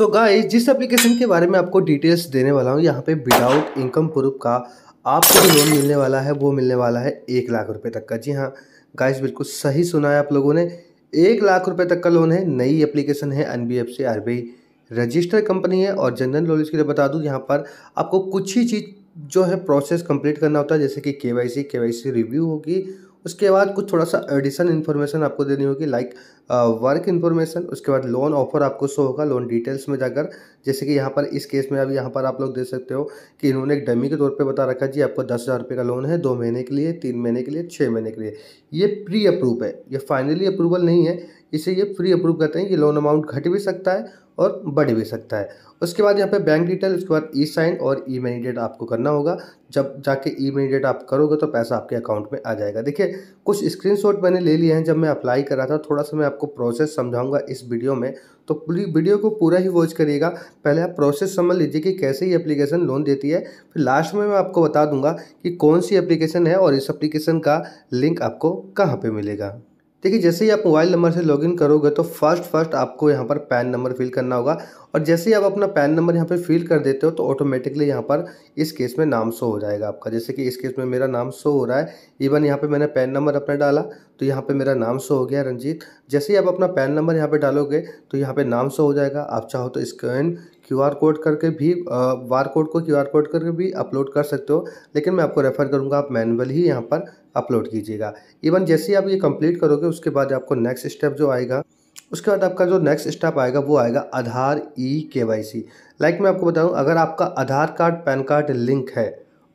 सो so guys जिस application के बारे में आपको डिटेल्स देने वाला हूँ यहाँ पे विदाउट इनकम प्रूफ का आपको जो लोन मिलने वाला है वो मिलने वाला है एक लाख रुपए तक का जी हाँ गाइस बिल्कुल सही सुना है आप लोगों ने एक लाख रुपए तक का लोन है नई एप्लीकेशन है N B F C R B company है और जनरल नॉलेज के लिए बता दूँ यहाँ पर आपको कुछ ही चीज़ जो है प्रोसेस कंप्लीट करना होता है जैसे कि के वाई सी के वाई सी रिव्यू होगी उसके बाद कुछ थोड़ा सा एडिशनल इन्फॉर्मेशन आपको देनी होगी लाइक वर्क इन्फॉर्मेशन उसके बाद लोन ऑफर आपको शो होगा लोन डिटेल्स में जाकर जैसे कि यहाँ पर इस केस में अभी यहाँ पर आप लोग देख सकते हो कि इन्होंने एक डमी के तौर पे बता रखा जी आपको दस हज़ार रुपये का लोन है दो महीने के लिए तीन महीने के लिए छः महीने के लिए ये प्री अप्रूव है ये फाइनली अप्रूवल नहीं है इसे ये प्री अप्रूव कहते हैं कि लोन अमाउंट घट भी सकता है और बढ़ भी सकता है उसके बाद यहाँ पे बैंक डिटेल उसके बाद ई साइन और ई मनी डेट आपको करना होगा जब जाके ई मनी डेट आप करोगे तो पैसा आपके अकाउंट में आ जाएगा देखिए कुछ स्क्रीनशॉट मैंने ले लिए हैं जब मैं अप्लाई कर रहा था थोड़ा सा मैं आपको प्रोसेस समझाऊंगा इस वीडियो में तो पूरी वीडियो को पूरा ही वॉच करिएगा पहले आप प्रोसेस समझ लीजिए कि कैसे ये अप्लीकेशन लोन देती है फिर लास्ट में मैं आपको बता दूंगा कि कौन सी अप्लीकेशन है और इस अप्लीकेशन का लिंक आपको कहाँ पर मिलेगा देखिए जैसे ही आप मोबाइल नंबर से लॉगिन करोगे तो फर्स्ट फर्स्ट आपको यहाँ पर पैन नंबर फिल करना होगा और जैसे ही आप अपना पैन नंबर यहाँ पे फिल कर देते हो तो ऑटोमेटिकली यहाँ पर इस केस में नाम शो हो जाएगा आपका जैसे कि इस केस में मेरा नाम शो हो रहा है इवन यहाँ पे मैंने पैन नंबर अपना डाला तो यहाँ पे मेरा नाम शो हो गया रंजीत जैसे ही आप अपना पैन नंबर यहाँ पर डालोगे तो यहाँ पर नाम शो हो जाएगा आप चाहो तो स्कैन क्यू आर कोड करके भी बार कोड को क्यू आर कोड करके भी अपलोड कर सकते हो लेकिन मैं आपको रेफ़र करूँगा आप मैनुअल ही यहाँ पर अपलोड कीजिएगा इवन जैसे ही आप ये कंप्लीट करोगे उसके बाद आपको नेक्स्ट स्टेप जो आएगा उसके बाद आपका जो नेक्स्ट स्टेप आएगा वो आएगा आधार ई के वाई सी लाइक मैं आपको बताऊँ अगर आपका Aadhaar card PAN card link है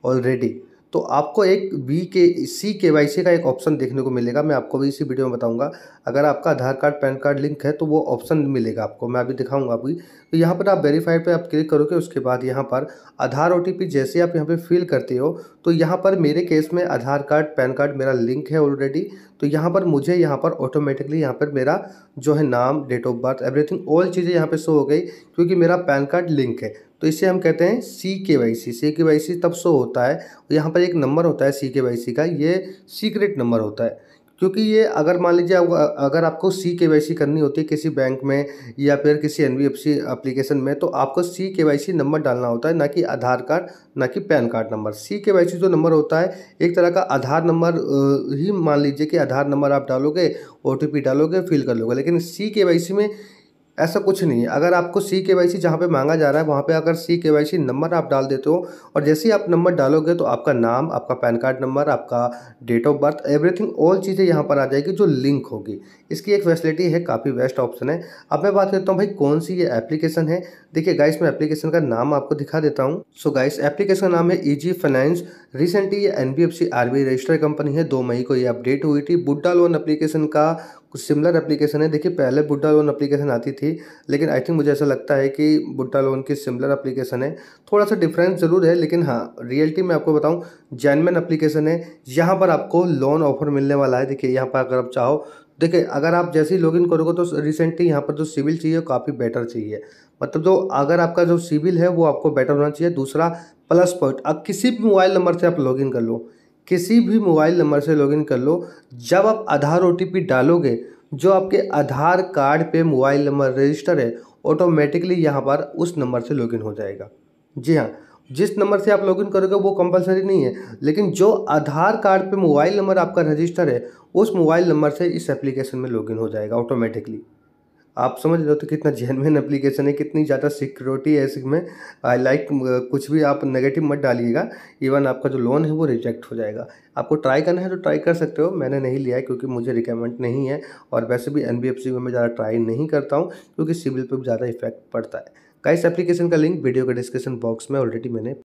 ऑलरेडी तो आपको एक वी के सी के वाई सी का एक ऑप्शन देखने को मिलेगा मैं आपको भी इसी वीडियो में बताऊंगा अगर आपका Aadhaar card PAN card link है तो वो ऑप्शन मिलेगा आपको मैं अभी दिखाऊंगा अभी तो यहाँ पर आप वेरीफाइड पे आप क्लिक करोगे उसके बाद यहाँ पर आधार ओ जैसे आप यहाँ पर फिल करते हो तो यहाँ पर मेरे केस में आधार कार्ड पैन कार्ड मेरा लिंक है ऑलरेडी तो यहाँ पर मुझे यहाँ पर ऑटोमेटिकली यहाँ पर मेरा जो है नाम date of birth everything all चीज़ें यहाँ पर शो हो गई क्योंकि मेरा पैन कार्ड लिंक है तो इसे हम कहते हैं सी के वाई सी सी के वाई सी तब शो होता है यहाँ पर एक नंबर होता है सी के वाई सी का ये सीक्रेट नंबर होता है क्योंकि ये अगर मान लीजिए अगर आपको सी के वाई सी करनी होती है किसी बैंक में या फिर किसी N B F C application में तो आपको सी के वाई सी नंबर डालना होता है ना कि आधार कार्ड ना कि पैन कार्ड नंबर सी के वाई सी जो नंबर होता है एक तरह का आधार नंबर ही मान लीजिए कि आधार नंबर आप डालोगे ओ टी पी डालोगे फिल कर लोगे लेकिन सी के वाई सी में ऐसा कुछ नहीं है अगर आपको सी के वाई सी जहाँ पर मांगा जा रहा है वहाँ पे अगर सी के वाई सी नंबर आप डाल देते हो और जैसे ही आप नंबर डालोगे तो आपका नाम आपका पैन कार्ड नंबर आपका date of birth everything all चीज़ें यहाँ पर आ जाएगी जो लिंक होगी इसकी एक फैसिलिटी है काफ़ी बेस्ट ऑप्शन है अब मैं बात करता हूँ भाई कौन सी ये एप्लीकेशन है देखिए गाइस मैं एप्लीकेशन का नाम आपको दिखा देता हूँ सो गाइस एप्लीकेशन का नाम है ईजी फाइनेंस रिसेंटली ये N B F C R B registered company है दो मई को ये अपडेट हुई थी बुड्ढा लोन एप्लीकेशन का कुछ सिमिलर एप्लीकेशन है देखिए पहले बुड्ढा लोन एप्लीकेशन आती थी लेकिन आई थिंक मुझे ऐसा लगता है कि बुड्ढा लोन की सिमिलर एप्लीकेशन है थोड़ा सा डिफरेंस ज़रूर है लेकिन हाँ रियलिटी में आपको बताऊँ जैनमेन अप्लीकेशन है यहाँ पर आपको लोन ऑफर मिलने वाला है देखिए यहाँ पर अगर आप चाहो देखिए अगर आप जैसे ही लॉगिन करोगे तो रिसेंटली यहाँ पर जो सिविल चाहिए काफ़ी बेटर चाहिए मतलब जो अगर आपका जो सिविल है वो आपको बेटर होना चाहिए दूसरा प्लस पॉइंट आप किसी भी मोबाइल नंबर से आप लॉगिन कर लो किसी भी मोबाइल नंबर से लॉगिन कर लो जब आप आधार ओ डालोगे जो आपके आधार कार्ड पे मोबाइल नंबर रजिस्टर है ऑटोमेटिकली यहाँ पर उस नंबर से लॉगिन हो जाएगा जी हाँ जिस नंबर से आप लॉगिन करोगे वो कंपलसरी नहीं है लेकिन जो आधार कार्ड पे मोबाइल नंबर आपका रजिस्टर है उस मोबाइल नंबर से इस एप्लीकेशन में लॉगिन हो जाएगा ऑटोमेटिकली आप समझ लो तो कितना जेनविन एप्लीकेशन है कितनी ज़्यादा सिक्योरिटी है इसमें आई लाइक कुछ भी आप नेगेटिव मत डालिएगा इवन आपका जो लोन है वो रिजेक्ट हो जाएगा आपको ट्राई करना है तो ट्राई कर सकते हो मैंने नहीं लिया है क्योंकि मुझे रिकमेंड नहीं है और वैसे भी एन में मैं ज़्यादा ट्राई नहीं करता हूँ क्योंकि सिविल पर ज़्यादा इफेक्ट पड़ता है इस एप्लीकेशन का लिंक वीडियो के डिस्क्रिप्शन बॉक्स में ऑलरेडी मैंने